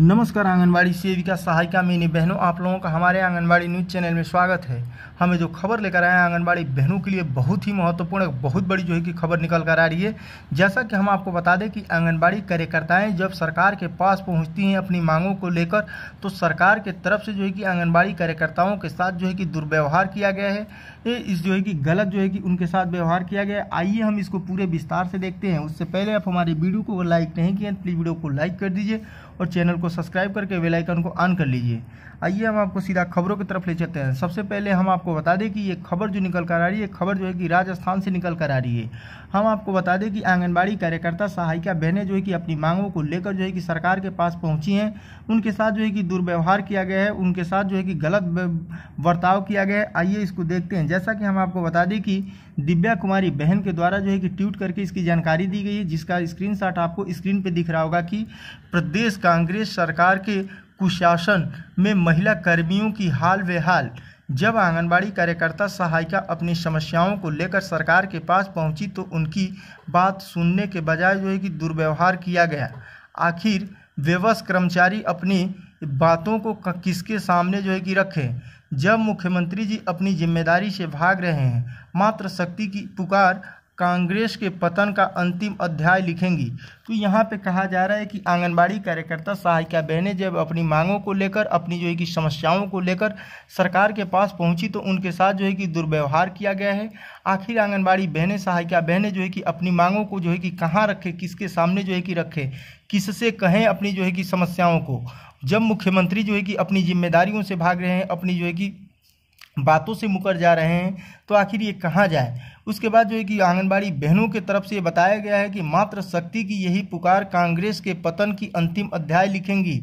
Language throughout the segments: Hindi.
नमस्कार आंगनबाड़ी सेविका सहायिका मीनी बहनों आप लोगों का हमारे आंगनबाड़ी न्यूज़ चैनल में स्वागत है हमें जो खबर लेकर आए हैं आंगनबाड़ी बहनों के लिए बहुत ही महत्वपूर्ण बहुत बड़ी जो है कि खबर निकल कर आ रही है जैसा कि हम आपको बता दें कि आंगनबाड़ी कार्यकर्ताएं जब सरकार के पास पहुँचती हैं अपनी मांगों को लेकर तो सरकार के तरफ से जो है कि आंगनबाड़ी कार्यकर्ताओं के साथ जो है कि दुर्व्यवहार किया गया है इस जो है कि गलत जो है कि उनके साथ व्यवहार किया गया है आइए हम इसको पूरे विस्तार से देखते हैं उससे पहले आप हमारे वीडियो को लाइक नहीं किए तो प्लीज़ वीडियो को लाइक कर दीजिए और चैनल को को सब्सक्राइब करके बेलाइकन को ऑन कर लीजिए आइए हम आपको सीधा खबरों की तरफ ले चलते हैं सबसे पहले हम आपको बता दें कि ये खबर जो निकल कर आ रही है खबर जो है कि राजस्थान से निकल कर आ रही है हम आपको बता दें कि आंगनबाड़ी कार्यकर्ता सहायिका बहनें जो है कि अपनी मांगों को लेकर जो है कि सरकार के पास पहुँची हैं उनके साथ जो है कि दुर्व्यवहार किया गया है उनके साथ जो है कि गलत बर्ताव किया गया है आइए इसको देखते हैं जैसा कि हम आपको बता दें कि दिव्या कुमारी बहन के द्वारा जो है कि ट्वीट करके इसकी जानकारी दी गई है जिसका स्क्रीनशॉट आपको स्क्रीन पे दिख रहा होगा कि प्रदेश कांग्रेस सरकार के कुशासन में महिला कर्मियों की हाल बेहाल जब आंगनबाड़ी कार्यकर्ता सहायिका अपनी समस्याओं को लेकर सरकार के पास पहुंची तो उनकी बात सुनने के बजाय जो है कि दुर्व्यवहार किया गया आखिर व्यवस्थ कर्मचारी अपनी बातों को किसके सामने जो है कि रखें जब मुख्यमंत्री जी अपनी जिम्मेदारी से भाग रहे हैं मात्र शक्ति की पुकार कांग्रेस के पतन का अंतिम अध्याय लिखेंगी तो यहाँ पे कहा जा रहा है कि आंगनबाड़ी कार्यकर्ता सहायिका बहनें जब अपनी मांगों को लेकर अपनी जो है कि समस्याओं को लेकर सरकार के पास पहुँची तो उनके साथ जो है कि दुर्व्यवहार किया गया है आखिर आंगनबाड़ी बहनें सहायिका बहनें जो है कि अपनी मांगों को जो है कि कहाँ रखें किसके सामने जो है कि रखें किससे कहें अपनी जो है कि समस्याओं को जब मुख्यमंत्री जो है कि अपनी जिम्मेदारियों से भाग रहे हैं अपनी जो है कि बातों से मुकर जा रहे हैं तो आखिर ये कहाँ जाए उसके बाद जो है कि आंगनबाड़ी बहनों के तरफ से ये बताया गया है कि मात्र शक्ति की यही पुकार कांग्रेस के पतन की अंतिम अध्याय लिखेंगी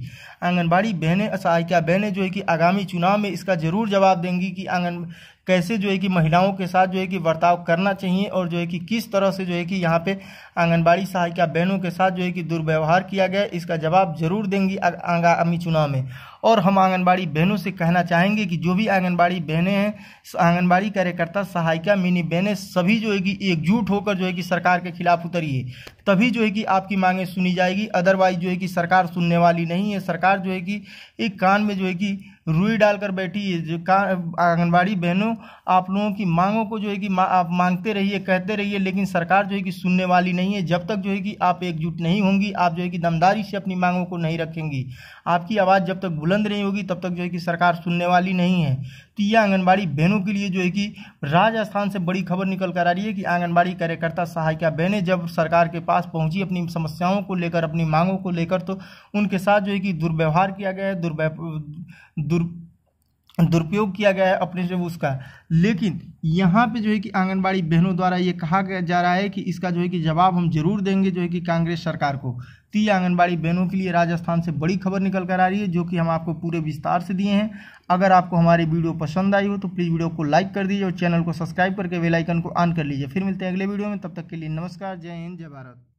आंगनबाड़ी बहनें सहायिका बहनें जो है कि आगामी चुनाव में इसका जरूर जवाब देंगी कि आंगन कैसे जो है कि महिलाओं के साथ जो है कि बर्ताव करना चाहिए और जो है कि किस तरह से जो है कि यहाँ पे आंगनबाड़ी सहायिका बहनों के साथ जो है कि दुर्व्यवहार किया गया इसका जवाब जरूर देंगी आगामी चुनाव में और हम आंगनबाड़ी बहनों से कहना चाहेंगे कि जो भी आंगनबाड़ी बहनें हैं आंगनबाड़ी कार्यकर्ता सहायिका मिनी बहनें सभी जो है कि एकजुट होकर जो है कि सरकार के खिलाफ उतरिए तभी जो है कि आपकी मांगें सुनी जाएगी अदरवाइज जो है कि सरकार सुनने वाली नहीं है सरकार जो है कि एक कान में जो है कि रुई डालकर बैठी है जो का आंगनबाड़ी बहनों आप लोगों की मांगों को जो है कि मा, आप मांगते रहिए कहते रहिए लेकिन सरकार जो है कि सुनने वाली नहीं है जब तक जो है कि आप एकजुट नहीं होंगी आप जो है कि दमदारी से अपनी मांगों को नहीं रखेंगी आपकी आवाज़ जब तक बुलंद नहीं होगी तब तक जो है कि सरकार सुनने वाली नहीं है तो यह आंगनबाड़ी बहनों के लिए जो है कि राजस्थान से बड़ी खबर निकल कर आ रही है कि आंगनबाड़ी कार्यकर्ता सहायिका बहनें जब सरकार के पास पहुंची अपनी समस्याओं को लेकर अपनी मांगों को लेकर तो उनके साथ जो है कि दुर्व्यवहार किया गया है दुर्व्य दुर दुरुपयोग किया गया है अपने जो उसका लेकिन यहाँ पे जो है कि आंगनबाड़ी बहनों द्वारा ये कहा जा रहा है कि इसका जो है कि जवाब हम जरूर देंगे जो है कि कांग्रेस सरकार को ती तो आंगनबाड़ी बहनों के लिए राजस्थान से बड़ी खबर निकल कर आ रही है जो कि हम आपको पूरे विस्तार से दिए हैं अगर आपको हमारी वीडियो पसंद आई हो तो प्लीज़ वीडियो को लाइक कर दीजिए और चैनल को सब्सक्राइब करके वेलाइकन को ऑन कर लीजिए फिर मिलते हैं अगले वीडियो में तब तक के लिए नमस्कार जय हिंद जय भारत